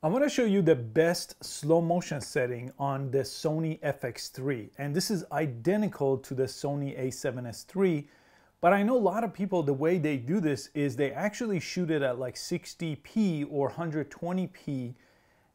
I want to show you the best slow motion setting on the Sony FX3 and this is identical to the Sony a7S III but I know a lot of people the way they do this is they actually shoot it at like 60p or 120p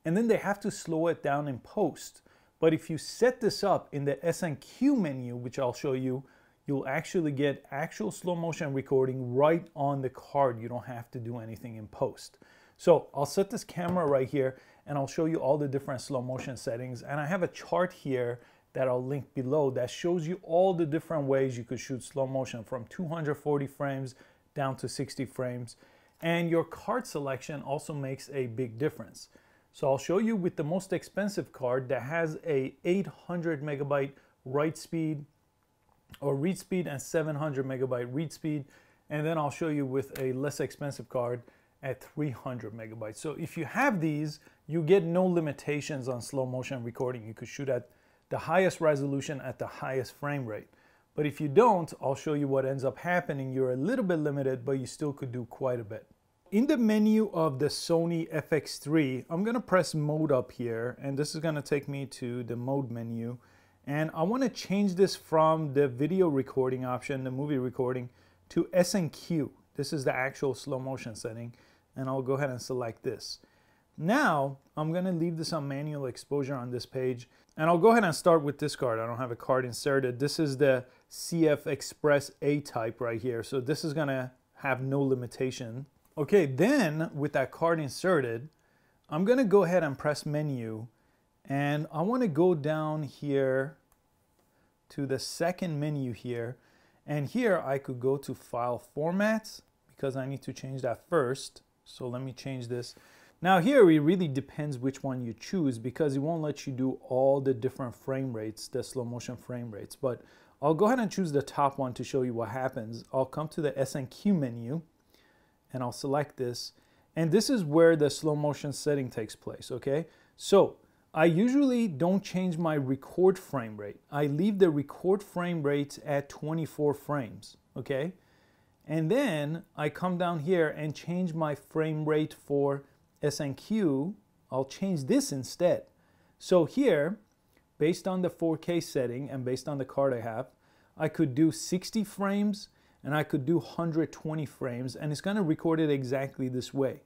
and then they have to slow it down in post but if you set this up in the SNQ menu which I'll show you you'll actually get actual slow motion recording right on the card you don't have to do anything in post. So I'll set this camera right here and I'll show you all the different slow motion settings. And I have a chart here that I'll link below that shows you all the different ways you could shoot slow motion from 240 frames down to 60 frames. And your card selection also makes a big difference. So I'll show you with the most expensive card that has a 800 megabyte write speed or read speed and 700 megabyte read speed. And then I'll show you with a less expensive card at 300 megabytes. So if you have these, you get no limitations on slow motion recording. You could shoot at the highest resolution at the highest frame rate. But if you don't, I'll show you what ends up happening. You're a little bit limited, but you still could do quite a bit. In the menu of the Sony FX3, I'm gonna press mode up here, and this is gonna take me to the mode menu. And I wanna change this from the video recording option, the movie recording, to SNQ. This is the actual slow motion setting and I'll go ahead and select this. Now, I'm gonna leave this on manual exposure on this page, and I'll go ahead and start with this card. I don't have a card inserted. This is the CF Express A type right here, so this is gonna have no limitation. Okay, then with that card inserted, I'm gonna go ahead and press menu, and I wanna go down here to the second menu here, and here I could go to file formats because I need to change that first. So let me change this. Now here it really depends which one you choose because it won't let you do all the different frame rates, the slow motion frame rates. But I'll go ahead and choose the top one to show you what happens. I'll come to the SNQ menu and I'll select this. And this is where the slow motion setting takes place, okay? So I usually don't change my record frame rate. I leave the record frame rate at 24 frames, okay? And then I come down here and change my frame rate for SNQ. I'll change this instead. So here, based on the 4K setting and based on the card I have, I could do 60 frames and I could do 120 frames and it's going to record it exactly this way.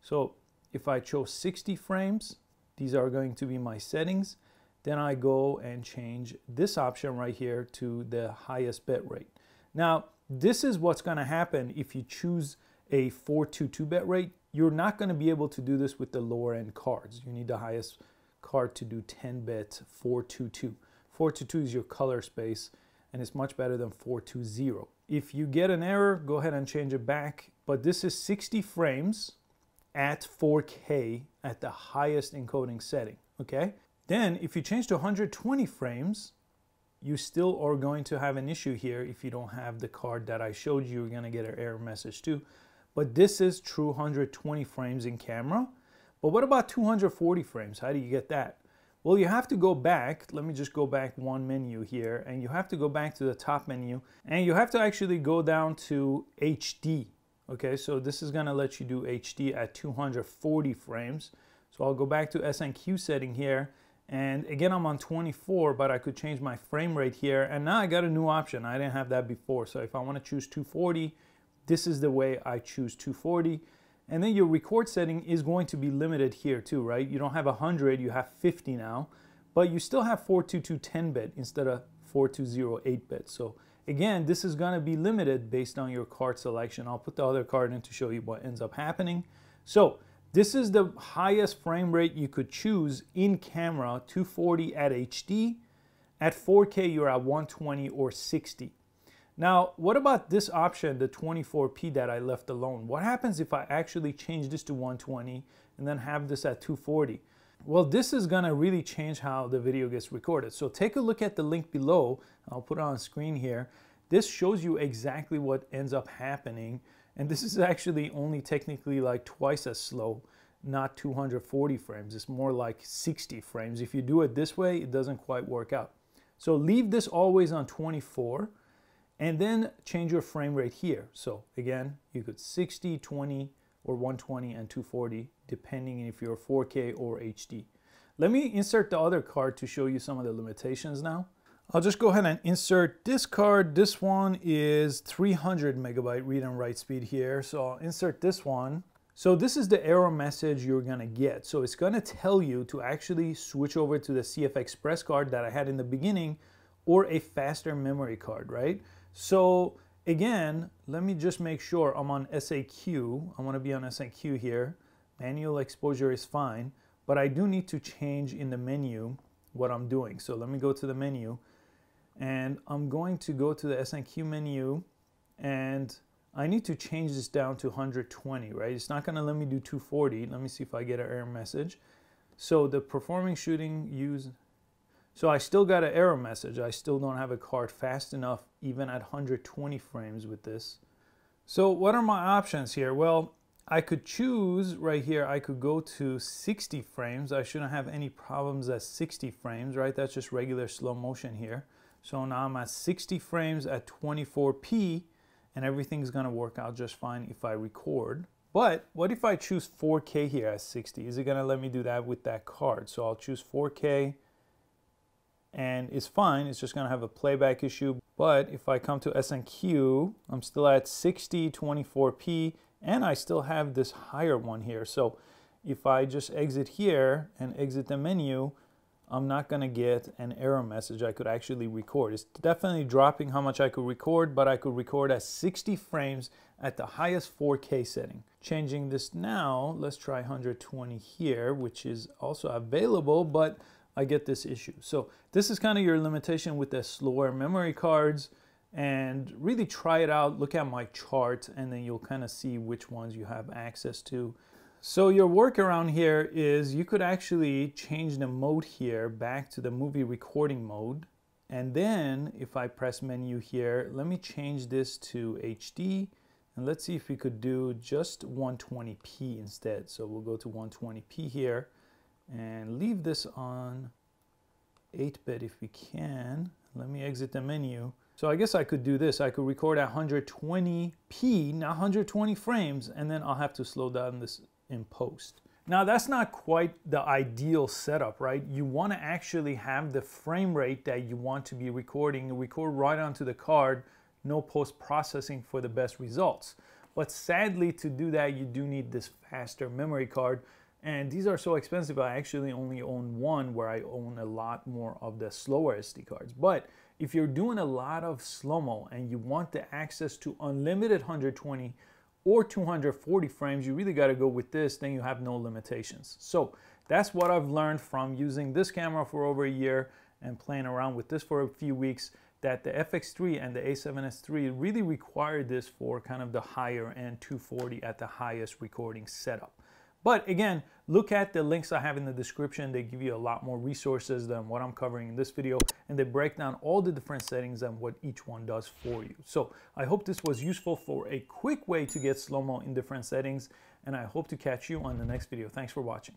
So if I chose 60 frames, these are going to be my settings. Then I go and change this option right here to the highest bit rate. Now, this is what's going to happen if you choose a 4-2-2 bet rate. You're not going to be able to do this with the lower end cards. You need the highest card to do 10 bet 4-2-2. 4-2-2 is your color space and it's much better than 4-2-0. If you get an error, go ahead and change it back. But this is 60 frames at 4K at the highest encoding setting, okay? Then if you change to 120 frames, you still are going to have an issue here if you don't have the card that I showed you. You're going to get an error message too. But this is true 120 frames in camera. But what about 240 frames? How do you get that? Well, you have to go back. Let me just go back one menu here. And you have to go back to the top menu. And you have to actually go down to HD. Okay, so this is going to let you do HD at 240 frames. So I'll go back to SNQ setting here and again, I'm on 24, but I could change my frame rate here. And now I got a new option. I didn't have that before. So if I want to choose 240, this is the way I choose 240. And then your record setting is going to be limited here too, right? You don't have 100, you have 50 now, but you still have 422 10-bit instead of 420 8-bit. So again, this is gonna be limited based on your card selection. I'll put the other card in to show you what ends up happening. So this is the highest frame rate you could choose in camera, 240 at HD. At 4K, you're at 120 or 60. Now, what about this option, the 24p that I left alone? What happens if I actually change this to 120 and then have this at 240? Well, this is gonna really change how the video gets recorded. So take a look at the link below. I'll put it on screen here. This shows you exactly what ends up happening and this is actually only technically like twice as slow, not 240 frames. It's more like 60 frames. If you do it this way, it doesn't quite work out. So leave this always on 24 and then change your frame rate here. So again, you could 60, 20, or 120 and 240, depending if you're 4K or HD. Let me insert the other card to show you some of the limitations now. I'll just go ahead and insert this card. This one is 300 megabyte read and write speed here. So I'll insert this one. So this is the error message you're gonna get. So it's gonna tell you to actually switch over to the CF Express card that I had in the beginning or a faster memory card, right? So again, let me just make sure I'm on SAQ. I wanna be on SAQ here. Manual exposure is fine, but I do need to change in the menu what I'm doing. So let me go to the menu and I'm going to go to the SNQ menu and I need to change this down to 120, right? It's not gonna let me do 240. Let me see if I get an error message. So the performing shooting use, so I still got an error message. I still don't have a card fast enough even at 120 frames with this. So what are my options here? Well, I could choose right here, I could go to 60 frames. I shouldn't have any problems at 60 frames, right? That's just regular slow motion here. So now I'm at 60 frames at 24p and everything's gonna work out just fine if I record. But what if I choose 4K here at 60? Is it gonna let me do that with that card? So I'll choose 4K and it's fine. It's just gonna have a playback issue. But if I come to SNQ, I'm still at 60, 24p, and I still have this higher one here. So if I just exit here and exit the menu, I'm not going to get an error message I could actually record. It's definitely dropping how much I could record, but I could record at 60 frames at the highest 4K setting. Changing this now, let's try 120 here, which is also available, but I get this issue. So this is kind of your limitation with the slower memory cards and really try it out. Look at my chart and then you'll kind of see which ones you have access to so your workaround here is you could actually change the mode here back to the movie recording mode. And then if I press menu here, let me change this to HD. And let's see if we could do just 120p instead. So we'll go to 120p here and leave this on 8-bit if we can. Let me exit the menu. So I guess I could do this. I could record at 120p, not 120 frames, and then I'll have to slow down this in post. Now that's not quite the ideal setup, right? You want to actually have the frame rate that you want to be recording. record right onto the card, no post-processing for the best results. But sadly, to do that, you do need this faster memory card. And these are so expensive, I actually only own one where I own a lot more of the slower SD cards. But if you're doing a lot of slow-mo and you want the access to unlimited 120, or 240 frames, you really got to go with this, then you have no limitations. So that's what I've learned from using this camera for over a year and playing around with this for a few weeks that the FX3 and the A7S III really required this for kind of the higher end 240 at the highest recording setup. But again, look at the links I have in the description. They give you a lot more resources than what I'm covering in this video, and they break down all the different settings and what each one does for you. So I hope this was useful for a quick way to get slow-mo in different settings, and I hope to catch you on the next video. Thanks for watching.